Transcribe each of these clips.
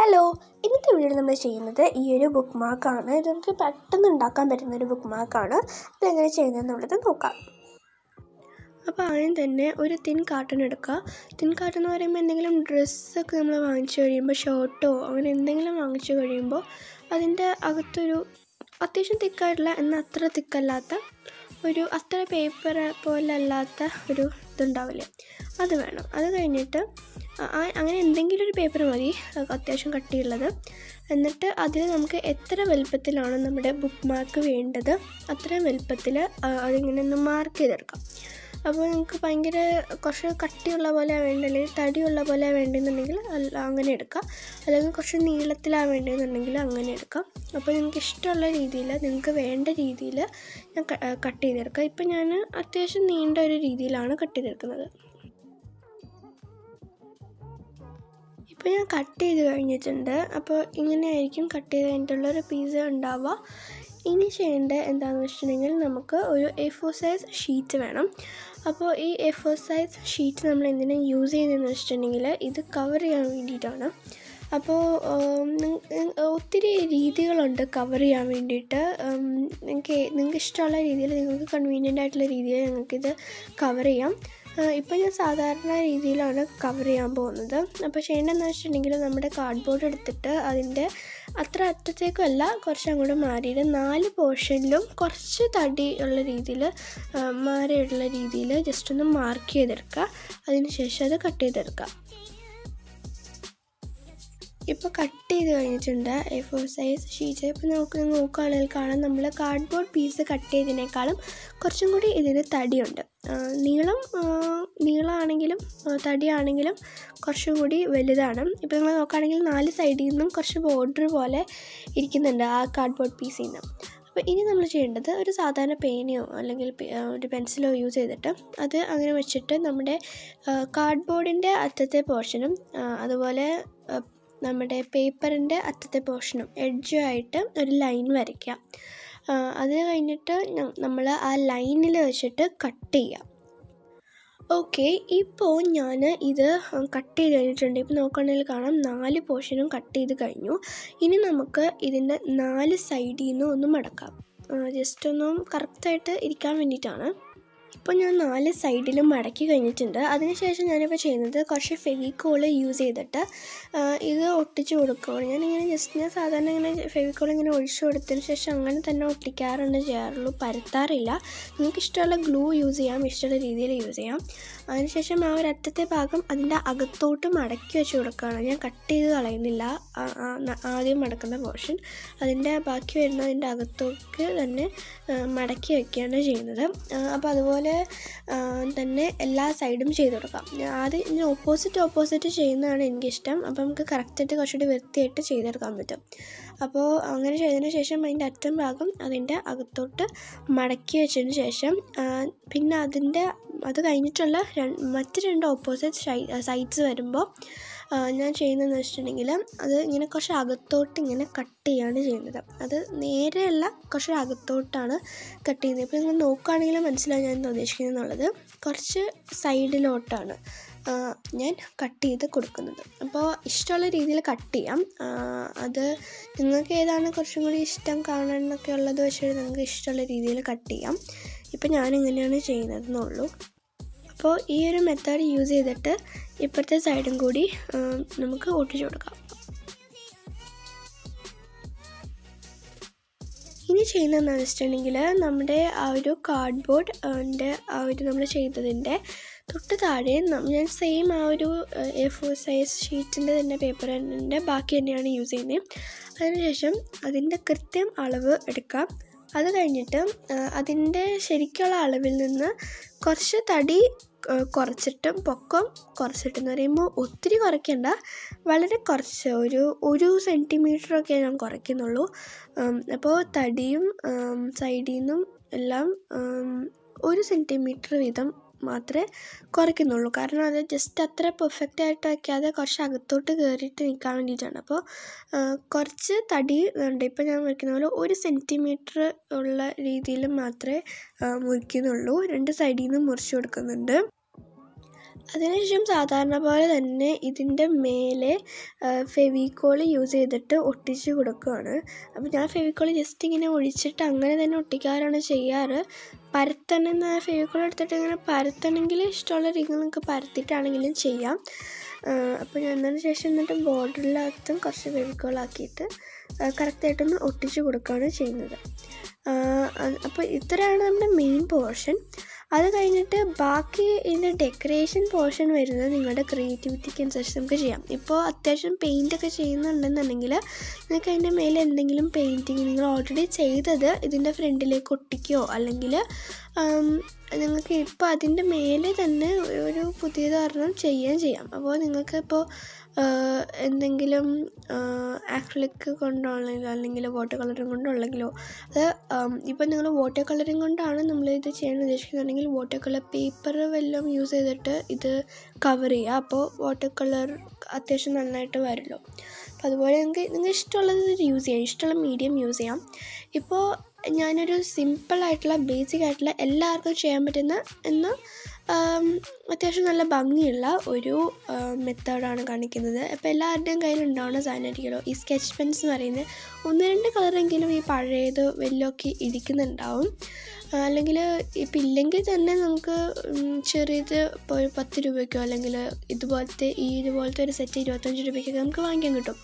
hello ഇന്നത്തെ video നമ്മൾ ചെയ്യുന്നത് ഈ ഒരു ബുക്ക് മാർക്കാണ് ഇത് നമുക്ക് പെട്ടെന്ന് ഉണ്ടാക്കാൻ പറ്റുന്ന ഒരു ബുക്ക് മാർക്കാണ് എങ്ങനെ ചെയ്യുന്നതെന്നുള്ളത് നോക്കാം അപ്പോൾ ആദ്യം തന്നെ ഒരു തിൻ കാർട്ടൺ എടുക്കുക തിൻ കാർട്ടൺ എന്ന് പറയുമ്പോൾ എന്തെങ്കിലും ഡ്രസ്സൊക്കെ നമ്മൾ വാങ്ങിച്ചു കഴിയുമ്പോൾ ഷർട്ടോ അങ്ങനെ എന്തെങ്കിലും വാങ്ങിച്ചു കഴിയുമ്പോൾ അതിൻ്റെ അകത്തൊരു അത്യാവശ്യം തിക്കായിട്ടുള്ള എന്നാൽ അത്ര തിക്കല്ലാത്ത ഒരു അത്ര പേപ്പർ പോലെ അല്ലാത്ത ഒരു ഇതുണ്ടാവില്ലേ അത് വേണം അത് കഴിഞ്ഞിട്ട് അങ്ങനെ എന്തെങ്കിലും ഒരു പേപ്പർ മതി അത്യാവശ്യം കട്ടിയുള്ളത് എന്നിട്ട് അതിൽ നമുക്ക് എത്ര വലുപ്പത്തിലാണ് നമ്മുടെ ബുക്ക് മാർക്ക് വേണ്ടത് അത്രയും വലുപ്പത്തിൽ അതിങ്ങനെ ഒന്ന് മാർക്ക് ചെയ്തെടുക്കാം അപ്പോൾ നിങ്ങൾക്ക് ഭയങ്കര കുറച്ച് കട്ടിയുള്ള പോലെ വേണ്ട അല്ലെങ്കിൽ തടിയുള്ള പോലെ വേണ്ടെന്നുണ്ടെങ്കിൽ അങ്ങനെ എടുക്കാം അല്ലെങ്കിൽ കുറച്ച് നീളത്തിലാണ് വേണ്ടതെന്നുണ്ടെങ്കിൽ അങ്ങനെ എടുക്കാം അപ്പോൾ നിങ്ങൾക്ക് ഇഷ്ടമുള്ള രീതിയിൽ നിങ്ങൾക്ക് വേണ്ട രീതിയിൽ ഞാൻ കട്ട് ചെയ്തെടുക്കാം ഇപ്പോൾ ഞാൻ അത്യാവശ്യം നീണ്ട ഒരു രീതിയിലാണ് കട്ട് ചെയ്തെടുക്കുന്നത് ഇപ്പോൾ ഞാൻ കട്ട് ചെയ്ത് കഴിഞ്ഞിട്ടുണ്ട് അപ്പോൾ ഇങ്ങനെയായിരിക്കും കട്ട് ചെയ്ത് കഴിഞ്ഞിട്ടുള്ളൊരു പീസ് ഉണ്ടാവുക ഇനി ചെയ്യേണ്ട എന്താണെന്ന് വെച്ചിട്ടുണ്ടെങ്കിൽ നമുക്ക് ഒരു എ ഫോർ സൈസ് ഷീറ്റ് വേണം അപ്പോൾ ഈ എ ഫോർ സൈസ് ഷീറ്റ് നമ്മൾ എന്തിനാണ് യൂസ് ചെയ്യുന്നതെന്ന് വെച്ചിട്ടുണ്ടെങ്കിൽ ഇത് കവർ ചെയ്യാൻ വേണ്ടിയിട്ടാണ് അപ്പോൾ ഒത്തിരി രീതികളുണ്ട് കവർ ചെയ്യാൻ വേണ്ടിയിട്ട് നിങ്ങൾക്ക് നിങ്ങൾക്ക് ഇഷ്ടമുള്ള രീതിയിൽ നിങ്ങൾക്ക് കൺവീനിയൻ്റ് ആയിട്ടുള്ള രീതിയിൽ നിങ്ങൾക്കിത് കവർ ചെയ്യാം ഇപ്പോൾ ഞാൻ സാധാരണ രീതിയിലാണ് കവർ ചെയ്യാൻ പോകുന്നത് അപ്പോൾ ചെയ്യേണ്ടതെന്ന് വെച്ചിട്ടുണ്ടെങ്കിൽ നമ്മുടെ കാർഡ്ബോർഡ് എടുത്തിട്ട് അതിൻ്റെ അത്ര അറ്റത്തേക്കും അല്ല കുറച്ച് അങ്ങോട്ട് മാറിയിട്ട് നാല് പോർഷനിലും കുറച്ച് തടി ഉള്ള രീതിയിൽ മാറിയിട്ടുള്ള രീതിയിൽ ജസ്റ്റ് ഒന്ന് മാർക്ക് ചെയ്തെടുക്കുക അതിനുശേഷം അത് കട്ട് ചെയ്തെടുക്കുക ഇപ്പോൾ കട്ട് ചെയ്ത് കഴിഞ്ഞിട്ടുണ്ട് എ ഫോർ സൈസ് ഷീറ്റ് ഇപ്പോൾ നമുക്ക് നോക്കുകയാണെങ്കിൽ കാണാം നമ്മൾ കാർഡ്ബോർഡ് പീസ് കട്ട് ചെയ്തതിനേക്കാളും കുറച്ചും കൂടി ഇതിന് തടിയുണ്ട് നീളം നീളമാണെങ്കിലും തടിയാണെങ്കിലും കുറച്ചും കൂടി വലുതാണ് ഇപ്പോൾ നിങ്ങൾ നോക്കുകയാണെങ്കിൽ നാല് സൈഡിൽ നിന്നും കുറച്ച് ബോർഡർ പോലെ ഇരിക്കുന്നുണ്ട് ആ കാർഡ്ബോർഡ് പീസിൽ നിന്ന് അപ്പോൾ ഇനി നമ്മൾ ചെയ്യേണ്ടത് ഒരു സാധാരണ പേനയോ അല്ലെങ്കിൽ ഒരു പെൻസിലോ യൂസ് ചെയ്തിട്ട് അത് അങ്ങനെ വെച്ചിട്ട് നമ്മുടെ കാർഡ്ബോർഡിൻ്റെ അറ്റത്തെ പോർഷനും അതുപോലെ നമ്മുടെ പേപ്പറിൻ്റെ അറ്റത്തെ പോർഷനും എഡ്ജുമായിട്ട് ഒരു ലൈൻ വരയ്ക്കുക അത് കഴിഞ്ഞിട്ട് നമ്മൾ ആ ലൈനിൽ വെച്ചിട്ട് കട്ട് ചെയ്യാം ഓക്കെ ഇപ്പോൾ ഞാൻ ഇത് കട്ട് ചെയ്ത് കഴിഞ്ഞിട്ടുണ്ട് ഇപ്പോൾ നോക്കുകയാണെങ്കിൽ കാണാം നാല് പോർഷനും കട്ട് ചെയ്ത് കഴിഞ്ഞു ഇനി നമുക്ക് ഇതിൻ്റെ നാല് സൈഡിൽ നിന്നും ഒന്ന് മടക്കാം ജസ്റ്റ് ഒന്നും കറക്റ്റായിട്ട് ഇരിക്കാൻ വേണ്ടിയിട്ടാണ് ഇപ്പോൾ ഞാൻ നാല് സൈഡിലും മടക്കി കഴിഞ്ഞിട്ടുണ്ട് അതിനുശേഷം ഞാനിപ്പോൾ ചെയ്യുന്നത് കുറച്ച് ഫെവിക്കോൾ യൂസ് ചെയ്തിട്ട് ഇത് ഒട്ടിച്ച് കൊടുക്കുകയാണ് ഞാനിങ്ങനെ ജസ്റ്റ് ഞാൻ സാധാരണ ഇങ്ങനെ ഫെവിക്കോൾ ഇങ്ങനെ ഒഴിച്ചു കൊടുത്തതിന് ശേഷം അങ്ങനെ തന്നെ ഒട്ടിക്കാറുണ്ട് ചെയ്യാറുള്ളൂ പരത്താറില്ല നിങ്ങൾക്ക് ഇഷ്ടമുള്ള ഗ്ലൂ യൂസ് ചെയ്യാം ഇഷ്ടമുള്ള രീതിയിൽ യൂസ് ചെയ്യാം അതിനുശേഷം ആ ഒരു അറ്റത്തെ ഭാഗം അതിൻ്റെ അകത്തോട്ട് മടക്കി വെച്ച് കൊടുക്കുകയാണ് ഞാൻ കട്ട് ചെയ്ത് കളയുന്നില്ല ആദ്യം മടക്കുന്ന പോർഷൻ അതിൻ്റെ ബാക്കി വരുന്ന അതിൻ്റെ അകത്തോക്ക് തന്നെ മടക്കി വയ്ക്കുകയാണ് ചെയ്യുന്നത് അപ്പോൾ അതുപോലെ തന്നെ എല്ലാ സൈഡും ചെയ്ത് കൊടുക്കാം ആദ്യം ഇനി ഓപ്പോസിറ്റ് ഓപ്പോസിറ്റ് ചെയ്യുന്നതാണ് എനിക്കിഷ്ടം അപ്പോൾ നമുക്ക് കറക്റ്റായിട്ട് കുറച്ചുകൂടി വൃത്തിയായിട്ട് ചെയ്തെടുക്കാൻ പറ്റും അപ്പോൾ അങ്ങനെ ചെയ്തതിന് ശേഷം അതിൻ്റെ അറ്റം ഭാഗം അതിൻ്റെ അകത്തോട്ട് മടക്കി വെച്ചതിന് ശേഷം പിന്നെ അതിൻ്റെ അത് കഴിഞ്ഞിട്ടുള്ള മറ്റ് രണ്ട് ഓപ്പോസിറ്റ് സൈഡ്സ് വരുമ്പോൾ ഞാൻ ചെയ്യുന്നതെന്ന് വെച്ചിട്ടുണ്ടെങ്കിൽ അത് ഇങ്ങനെ കുറച്ച് അകത്തോട്ട് ഇങ്ങനെ കട്ട് ചെയ്യാണ് ചെയ്യുന്നത് അത് നേരെയല്ല കുറച്ച് അകത്തോട്ടാണ് കട്ട് ചെയ്യുന്നത് ഇപ്പോൾ നിങ്ങൾ നോക്കുകയാണെങ്കിൽ മനസ്സിലാവും ഞാൻ ഉദ്ദേശിക്കുന്നത് എന്നുള്ളത് കുറച്ച് സൈഡിലോട്ടാണ് ഞാൻ കട്ട് ചെയ്ത് കൊടുക്കുന്നത് അപ്പോൾ ഇഷ്ടമുള്ള രീതിയിൽ കട്ട് ചെയ്യാം അത് നിങ്ങൾക്ക് ഏതാണ് കുറച്ചും കൂടി ഇഷ്ടം കാണാൻ എന്നൊക്കെ ഉള്ളത് വെച്ച് നിങ്ങൾക്ക് ഇഷ്ടമുള്ള രീതിയിൽ കട്ട് ചെയ്യാം ഇപ്പം ഞാൻ ഇങ്ങനെയാണ് ചെയ്യുന്നതെന്നുള്ളൂ അപ്പോൾ ഈ ഒരു മെത്തേഡ് യൂസ് ചെയ്തിട്ട് ഇപ്പുറത്തെ സൈഡും കൂടി നമുക്ക് ഒട്ടിച്ചു കൊടുക്കാം ഇനി ചെയ്യുന്നതെന്ന് വെച്ചിട്ടുണ്ടെങ്കിൽ നമ്മുടെ ആ ഒരു കാർഡ് ബോർഡ് ആ ഒരു നമ്മൾ ചെയ്തതിൻ്റെ തൊട്ട് താഴെ ഞാൻ സെയിം ആ ഒരു എ ഫോർ സൈസ് ഷീറ്റിൻ്റെ തന്നെ പേപ്പർ തന്നെ ബാക്കി തന്നെയാണ് യൂസ് ചെയ്യുന്നത് അതിനുശേഷം അതിൻ്റെ കൃത്യം അളവ് എടുക്കാം അത് കഴിഞ്ഞിട്ട് അതിൻ്റെ ശരിക്കുള്ള അളവിൽ നിന്ന് കുറച്ച് തടി കുറച്ചിട്ടും പൊക്കം കുറച്ചിട്ടും എന്ന് പറയുമ്പോൾ ഒത്തിരി കുറയ്ക്കേണ്ട വളരെ കുറച്ച് ഒരു ഒരു സെൻറ്റിമീറ്ററൊക്കെ ഞാൻ കുറയ്ക്കുന്നുള്ളൂ അപ്പോൾ തടിയും സൈഡിൽ നിന്നും എല്ലാം ഒരു സെൻറ്റിമീറ്റർ വീതം മാത്രമേ കുറയ്ക്കുന്നുള്ളൂ കാരണം അത് ജസ്റ്റ് അത്ര പെർഫെക്റ്റ് ആയിട്ട് വയ്ക്കാതെ കുറച്ച് അകത്തോട്ട് കയറിയിട്ട് നിൽക്കാൻ വേണ്ടിയിട്ടാണ് അപ്പോൾ കുറച്ച് തടി ഉണ്ട് ഇപ്പോൾ ഞാൻ മുറിക്കുന്ന പോലെ ഒരു സെൻറ്റിമീറ്റർ ഉള്ള രീതിയിൽ മാത്രമേ മുറിക്കുന്നുള്ളൂ രണ്ട് സൈഡിൽ നിന്ന് മുറിച്ച് കൊടുക്കുന്നുണ്ട് അതിനുശേഷം സാധാരണ പോലെ തന്നെ ഇതിൻ്റെ മേലെ ഫെവിക്കോൾ യൂസ് ചെയ്തിട്ട് ഒട്ടിച്ച് കൊടുക്കുകയാണ് അപ്പോൾ ഞാൻ ഫെവിക്കോൾ ജസ്റ്റ് ഇങ്ങനെ ഒഴിച്ചിട്ട് അങ്ങനെ തന്നെ ഒട്ടിക്കാറാണ് ചെയ്യാറ് പരത്തണമെന്ന് ഫേവിക്കോൾ എടുത്തിട്ട് ഇങ്ങനെ പരത്തണമെങ്കിൽ ഇഷ്ടമുള്ള രീതിയിൽ നിങ്ങൾക്ക് പരത്തിയിട്ടാണെങ്കിലും ചെയ്യാം അപ്പോൾ ഞാൻ അതിന് ശേഷം എന്നിട്ട് ബോർഡറിലകത്തും കുറച്ച് ഫേവിക്കോളാക്കിയിട്ട് കറക്റ്റായിട്ടൊന്ന് ഒട്ടിച്ച് കൊടുക്കുകയാണ് ചെയ്യുന്നത് അപ്പോൾ ഇത്രയാണ് നമ്മുടെ മെയിൻ പോർഷൻ അത് കഴിഞ്ഞിട്ട് ബാക്കി ഇതിൻ്റെ ഡെക്കറേഷൻ പോർഷൻ വരുന്നത് നിങ്ങളുടെ ക്രിയേറ്റിവിറ്റിക്ക് അനുസരിച്ച് നമുക്ക് ചെയ്യാം ഇപ്പോൾ അത്യാവശ്യം ഒക്കെ ചെയ്യുന്നുണ്ടെന്നുണ്ടെങ്കിൽ നിങ്ങൾക്ക് അതിൻ്റെ മേലെ എന്തെങ്കിലും പെയിൻറ്റിങ് നിങ്ങൾ ഓൾറെഡി ചെയ്തത് ഇതിൻ്റെ ഫ്രണ്ടിലേക്ക് ഒട്ടിക്കുകയോ അല്ലെങ്കിൽ നിങ്ങൾക്ക് ഇപ്പോൾ അതിൻ്റെ മേലെ തന്നെ ഒരു പുതിയതൊരെണ്ണം ചെയ്യുകയും ചെയ്യാം അപ്പോൾ നിങ്ങൾക്ക് എന്തെങ്കിലും ആക്രിലിക് കൊണ്ടാണെങ്കിലോ അല്ലെങ്കിൽ വാട്ടർ കളറും കൊണ്ടാണെങ്കിലോ അത് ഇപ്പം നിങ്ങൾ വാട്ടർ കളറും കൊണ്ടാണ് നമ്മൾ ഇത് ചെയ്യാൻ ഉദ്ദേശിക്കുന്നുണ്ടെങ്കിൽ വാട്ടർ കളർ പേപ്പർ വല്ലതും യൂസ് ചെയ്തിട്ട് ഇത് കവർ ചെയ്യുക അപ്പോൾ വാട്ടർ കളർ അത്യാവശ്യം നന്നായിട്ട് വരുമല്ലോ അപ്പോൾ അതുപോലെ നിങ്ങൾക്ക് നിങ്ങൾക്ക് ഇഷ്ടമുള്ളത് ഇത് യൂസ് ചെയ്യാം ഇഷ്ടമുള്ള മീഡിയം യൂസ് ചെയ്യാം ഇപ്പോൾ ഞാനൊരു സിമ്പിളായിട്ടുള്ള ബേസിക് ആയിട്ടുള്ള എല്ലാവർക്കും ചെയ്യാൻ പറ്റുന്ന എന്ന് അത്യാവശ്യം നല്ല ഭംഗിയുള്ള ഒരു മെത്തേഡാണ് കാണിക്കുന്നത് അപ്പോൾ എല്ലാവരുടെയും കയ്യിൽ ഉണ്ടാവുന്ന സാധനമായിരിക്കുമല്ലോ ഈ സ്കെച്ച് പെൻസ് എന്ന് പറയുന്നത് ഒന്ന് രണ്ട് കളറെങ്കിലും ഈ പഴയത് വെല്ലൊക്കെ ഇരിക്കുന്നുണ്ടാവും അല്ലെങ്കിൽ ഇപ്പം ഇല്ലെങ്കിൽ തന്നെ നമുക്ക് ചെറിയത് ഇപ്പോൾ ഒരു പത്ത് രൂപയ്ക്കോ അല്ലെങ്കിൽ ഇതുപോലത്തെ ഈ ഇതുപോലത്തെ ഒരു സെറ്റ് ഇരുപത്തഞ്ച് രൂപയ്ക്കൊക്കെ നമുക്ക് വാങ്ങിക്കാൻ കിട്ടും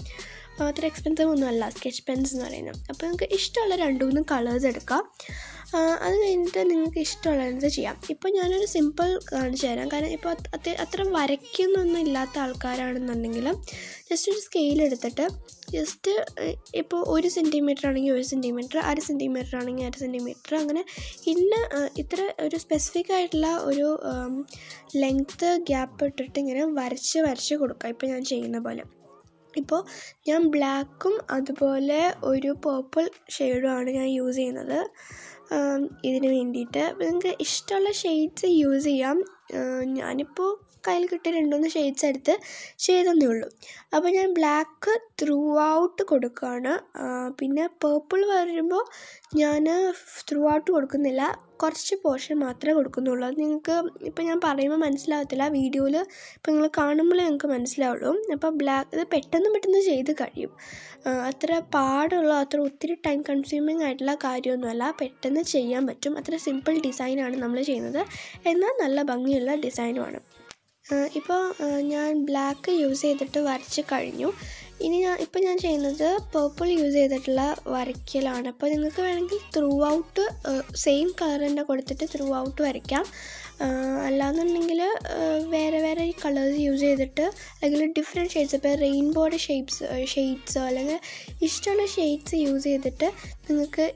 അപ്പോൾ അത്ര എക്സ്പെൻസീവ് ഒന്നുമല്ല സ്കെച്ച് പെൻസ് എന്ന് പറയുന്നത് അപ്പോൾ നമുക്ക് ഇഷ്ടമുള്ള രണ്ട് മൂന്ന് കളേഴ്സ് എടുക്കാം അത് കഴിഞ്ഞിട്ട് നിങ്ങൾക്ക് ഇഷ്ടമുള്ളതെന്ന് ചെയ്യാം ഇപ്പോൾ ഞാനൊരു സിമ്പിൾ കാണിച്ചു തരാം കാരണം ഇപ്പോൾ അത്ര വരയ്ക്കുന്നൊന്നും ഇല്ലാത്ത ആൾക്കാരാണെന്നുണ്ടെങ്കിലും ജസ്റ്റ് ഒരു സ്കെയിൽ എടുത്തിട്ട് ജസ്റ്റ് ഇപ്പോൾ ഒരു സെൻറ്റിമീറ്റർ ആണെങ്കിൽ ഒരു സെൻറ്റിമീറ്റർ അര സെൻറ്റിമീറ്റർ ആണെങ്കിൽ അര സെൻറ്റിമീറ്റർ അങ്ങനെ ഇന്ന ഇത്ര ഒരു സ്പെസിഫിക് ആയിട്ടുള്ള ഒരു ലെങ്ത്ത് ഗ്യാപ്പ് ഇട്ടിട്ട് ഇങ്ങനെ വരച്ച് വരച്ച് കൊടുക്കുക ഇപ്പോൾ ഞാൻ ചെയ്യുന്ന പോലെ ഇപ്പോൾ ഞാൻ ബ്ലാക്കും അതുപോലെ ഒരു പേർപ്പിൾ ഷെയ്ഡുമാണ് ഞാൻ യൂസ് ചെയ്യുന്നത് ഇതിന് വേണ്ടിയിട്ട് നിങ്ങൾക്ക് ഇഷ്ടമുള്ള ഷെയ്ഡ്സ് യൂസ് ചെയ്യാം ഞാനിപ്പോൾ കയ്യിൽ കിട്ടിയിട്ടുണ്ടോയെന്ന് ഷെയ്ഡ്സ് എടുത്ത് ചെയ്തെന്നേ ഉള്ളൂ അപ്പോൾ ഞാൻ ബ്ലാക്ക് ത്രൂ ഔട്ട് കൊടുക്കുകയാണ് പിന്നെ പേർപ്പിൾ വരുമ്പോൾ ഞാൻ ത്രൂ ഔട്ട് കൊടുക്കുന്നില്ല കുറച്ച് പോർഷൻ മാത്രമേ കൊടുക്കുന്നുള്ളൂ അത് നിങ്ങൾക്ക് ഇപ്പോൾ ഞാൻ പറയുമ്പോൾ മനസ്സിലാവത്തില്ല വീഡിയോയിൽ ഇപ്പോൾ നിങ്ങൾ കാണുമ്പോഴേ നിങ്ങൾക്ക് മനസ്സിലാവുള്ളൂ അപ്പോൾ ബ്ലാക്ക് ഇത് പെട്ടെന്ന് പെട്ടെന്ന് ചെയ്ത് കഴിയും അത്ര പാടുള്ള അത്ര ഒത്തിരി ടൈം കൺസ്യൂമിങ് ആയിട്ടുള്ള കാര്യമൊന്നുമല്ല പെട്ടെന്ന് ചെയ്യാൻ പറ്റും അത്ര സിമ്പിൾ ഡിസൈനാണ് നമ്മൾ ചെയ്യുന്നത് എന്നാൽ നല്ല ഭംഗിയുള്ള ഡിസൈനുമാണ് ഇപ്പോൾ ഞാൻ ബ്ലാക്ക് യൂസ് ചെയ്തിട്ട് വരച്ച് കഴിഞ്ഞു ഇനി ഞാൻ ഇപ്പോൾ ഞാൻ ചെയ്യുന്നത് പേർപ്പിൾ യൂസ് ചെയ്തിട്ടുള്ള വരയ്ക്കലാണ് അപ്പോൾ നിങ്ങൾക്ക് വേണമെങ്കിൽ ത്രൂ ഔട്ട് സെയിം കളർ തന്നെ കൊടുത്തിട്ട് ത്രൂ ഔട്ട് വരയ്ക്കാം അല്ലാന്നുണ്ടെങ്കിൽ വേറെ വേറെ കളേഴ്സ് യൂസ് ചെയ്തിട്ട് അല്ലെങ്കിൽ ഡിഫറെൻറ്റ് ഷെയ്ഡ്സ് ഇപ്പോൾ റെയിൻബോയുടെ ഷേപ്സ് ഷെയ്ഡ്സോ അല്ലെങ്കിൽ ഇഷ്ടമുള്ള ഷെയ്ഡ്സ് യൂസ് ചെയ്തിട്ട് നിങ്ങൾക്ക്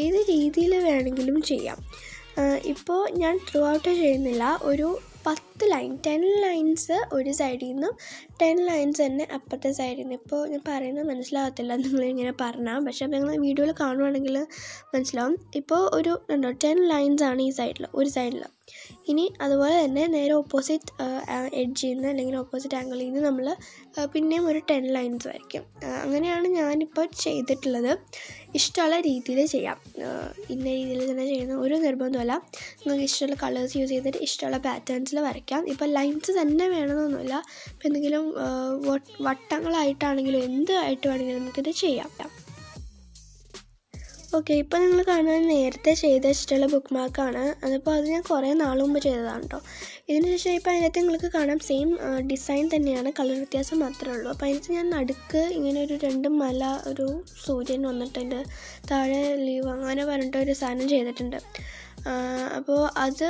ഏത് രീതിയിൽ വേണമെങ്കിലും ചെയ്യാം ഇപ്പോൾ ഞാൻ ത്രൂ ഔട്ട് ചെയ്യുന്നില്ല ഒരു പത്ത് ലൈൻ ടെൻ ലൈൻസ് ഒരു സൈഡിൽ നിന്നും ടെൻ ലൈൻസ് തന്നെ അപ്പുറത്തെ സൈഡിൽ നിന്ന് ഇപ്പോൾ ഞാൻ പറയുന്നത് മനസ്സിലാകത്തില്ല നിങ്ങളിങ്ങനെ പറഞ്ഞാൽ പക്ഷേ നിങ്ങൾ വീഡിയോയിൽ കാണുവാണെങ്കിൽ മനസ്സിലാവും ഇപ്പോൾ ഒരു ഉണ്ടോ ടെൻ ലൈൻസ് ആണ് ഈ സൈഡിൽ ഒരു സൈഡിൽ ഇനി അതുപോലെ തന്നെ നേരെ ഓപ്പോസിറ്റ് എഡ്ജിൽ നിന്ന് അല്ലെങ്കിൽ ഓപ്പോസിറ്റ് ആംഗിളിൽ നിന്ന് നമ്മൾ പിന്നെയും ഒരു ടെൻ ലൈൻസ് വരയ്ക്കും അങ്ങനെയാണ് ഞാനിപ്പോൾ ചെയ്തിട്ടുള്ളത് ഇഷ്ടമുള്ള രീതിയിൽ ചെയ്യാം ഇന്ന രീതിയിൽ തന്നെ ചെയ്യുന്ന ഒരു നിർബന്ധമല്ല നിങ്ങൾക്ക് ഇഷ്ടമുള്ള കളേഴ്സ് യൂസ് ചെയ്തിട്ട് ഇഷ്ടമുള്ള പാറ്റേൺസിൽ വരയ്ക്കാം ഇപ്പോൾ ലൈൻസ് തന്നെ വേണമെന്നൊന്നുമില്ല ഇപ്പോൾ എന്തെങ്കിലും വട്ടങ്ങളായിട്ടാണെങ്കിലും എന്തായിട്ട് ആയിട്ട് വേണമെങ്കിലും നമുക്കിത് ചെയ്യാം ഓക്കെ ഇപ്പോൾ നിങ്ങൾ കാണുന്നത് നേരത്തെ ചെയ്ത് വെച്ചിട്ടുള്ള ബുക്ക് മാർക്കാണ് അതിപ്പോൾ അത് ഞാൻ കുറേ നാൾ മുമ്പ് ചെയ്തതാണ് കേട്ടോ ഇതിന് ശേഷം ഇപ്പോൾ അതിനകത്ത് നിങ്ങൾക്ക് കാണാം സെയിം ഡിസൈൻ തന്നെയാണ് കളർ വ്യത്യാസം മാത്രമേ ഉള്ളൂ അപ്പോൾ അതിനകത്ത് ഞാൻ നടുക്ക് ഇങ്ങനെ ഒരു രണ്ട് മല ഒരു സൂര്യൻ വന്നിട്ട് അതിൻ്റെ താഴെ ലീവ് അങ്ങനെ പറഞ്ഞിട്ട് ഒരു സാധനം ചെയ്തിട്ടുണ്ട് അപ്പോൾ അത്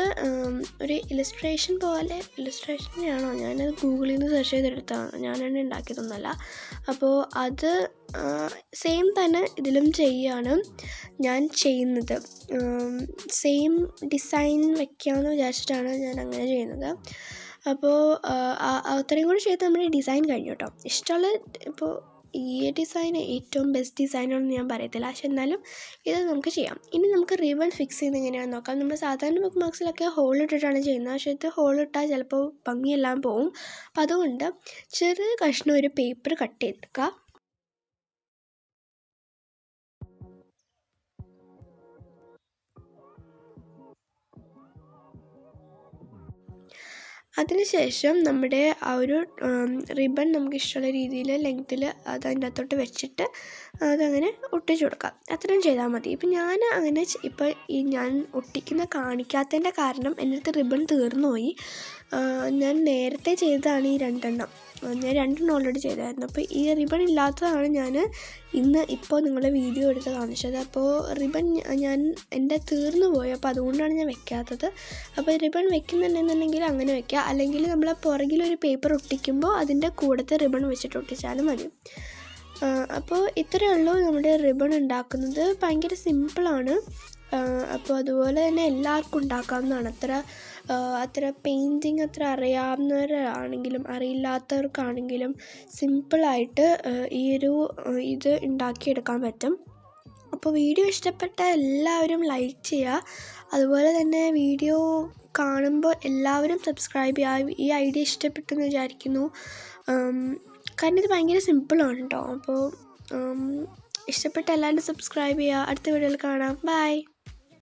ഒരു ഇലസ്ട്രേഷൻ പോലെ ഇലിസ്ട്രേഷനെയാണോ ഞാനത് ഗൂഗിളിൽ നിന്ന് സെർച്ച് ചെയ്തെടുത്താണ് ഞാനെന്നെ ഉണ്ടാക്കിയതൊന്നുമല്ല അപ്പോൾ അത് സെയിം തന്നെ ഇതിലും ചെയ്യാണ് ഞാൻ ചെയ്യുന്നത് സെയിം ഡിസൈൻ വയ്ക്കാമെന്ന് വിചാരിച്ചിട്ടാണ് ഞാൻ അങ്ങനെ ചെയ്യുന്നത് അപ്പോൾ അത്രയും കൂടി ചെയ്ത് നമ്മുടെ ഡിസൈൻ കഴിഞ്ഞു കേട്ടോ ഇഷ്ടമുള്ള ഇപ്പോൾ ഈ ഡിസൈൻ ഏറ്റവും ബെസ്റ്റ് ഡിസൈനാണെന്ന് ഞാൻ പറയത്തില്ല പക്ഷെ എന്നാലും ഇത് നമുക്ക് ചെയ്യാം ഇനി നമുക്ക് റിബൺ ഫിക്സ് ചെയ്യുന്നത് എങ്ങനെയാണെന്ന് നോക്കാം നമ്മൾ സാധാരണ ബുക്ക് മാർക്സിലൊക്കെ ഹോൾ ഇട്ടിട്ടാണ് ചെയ്യുന്നത് പക്ഷേ ഇത് ഹോൾ ഇട്ടാൽ ചിലപ്പോൾ ഭംഗിയെല്ലാം പോവും അപ്പോൾ അതുകൊണ്ട് ചെറിയ കഷ്ണം ഒരു പേപ്പർ കട്ട് ചെയ്തെടുക്കുക അതിനുശേഷം നമ്മുടെ ആ ഒരു റിബൺ നമുക്ക് ഇഷ്ടമുള്ള രീതിയിൽ ലെങ്ത്തിൽ അതിൻ്റെ അകത്തോട്ട് വെച്ചിട്ട് അതങ്ങനെ ഒട്ടിച്ചു കൊടുക്കാം അത്രയും ചെയ്താൽ മതി ഇപ്പം ഞാൻ അങ്ങനെ ഇപ്പോൾ ഈ ഞാൻ ഒട്ടിക്കുന്ന കാണിക്കാത്തതിൻ്റെ കാരണം എൻ്റെ അടുത്ത് റിബൺ തീർന്നു പോയി ഞാൻ നേരത്തെ ചെയ്തതാണ് ഈ രണ്ടെണ്ണം ഞാൻ രണ്ടും ഓൾറെഡി ചെയ്തായിരുന്നു അപ്പോൾ ഈ റിബൺ ഇല്ലാത്തതാണ് ഞാൻ ഇന്ന് ഇപ്പോൾ നിങ്ങളെ വീഡിയോ എടുത്ത് കാണിച്ചത് അപ്പോൾ റിബൺ ഞാൻ എൻ്റെ തീർന്നു പോയി അപ്പോൾ അതുകൊണ്ടാണ് ഞാൻ വെക്കാത്തത് അപ്പോൾ റിബൺ വെക്കുന്നുണ്ടെന്നുണ്ടെങ്കിൽ അങ്ങനെ വെക്കുക അല്ലെങ്കിൽ നമ്മൾ പുറകിലൊരു പേപ്പർ ഒട്ടിക്കുമ്പോൾ അതിൻ്റെ കൂടത്തെ റിബൺ വെച്ചിട്ട് ഒട്ടിച്ചാലും മതി അപ്പോൾ ഇത്രയേ ഉള്ളൂ നമ്മുടെ റിബൺ ഉണ്ടാക്കുന്നത് ഭയങ്കര സിമ്പിളാണ് അപ്പോൾ അതുപോലെ തന്നെ എല്ലാവർക്കും ഉണ്ടാക്കാവുന്നതാണ് അത്ര അത്ര പെയിൻറ്റിങ് അത്ര അറിയാവുന്നവരാണെങ്കിലും അറിയില്ലാത്തവർക്കാണെങ്കിലും സിമ്പിളായിട്ട് ഈ ഒരു ഇത് ഉണ്ടാക്കിയെടുക്കാൻ പറ്റും അപ്പോൾ വീഡിയോ ഇഷ്ടപ്പെട്ട എല്ലാവരും ലൈക്ക് ചെയ്യുക അതുപോലെ തന്നെ വീഡിയോ കാണുമ്പോൾ എല്ലാവരും സബ്സ്ക്രൈബ് ചെയ്യുക ഈ ഐഡിയ ഇഷ്ടപ്പെട്ടെന്ന് വിചാരിക്കുന്നു കാരണം ഇത് ഭയങ്കര സിമ്പിളാണ് കേട്ടോ അപ്പോൾ ഇഷ്ടപ്പെട്ട എല്ലാവരും സബ്സ്ക്രൈബ് ചെയ്യുക അടുത്ത വീഡിയോയിൽ കാണാം ബൈ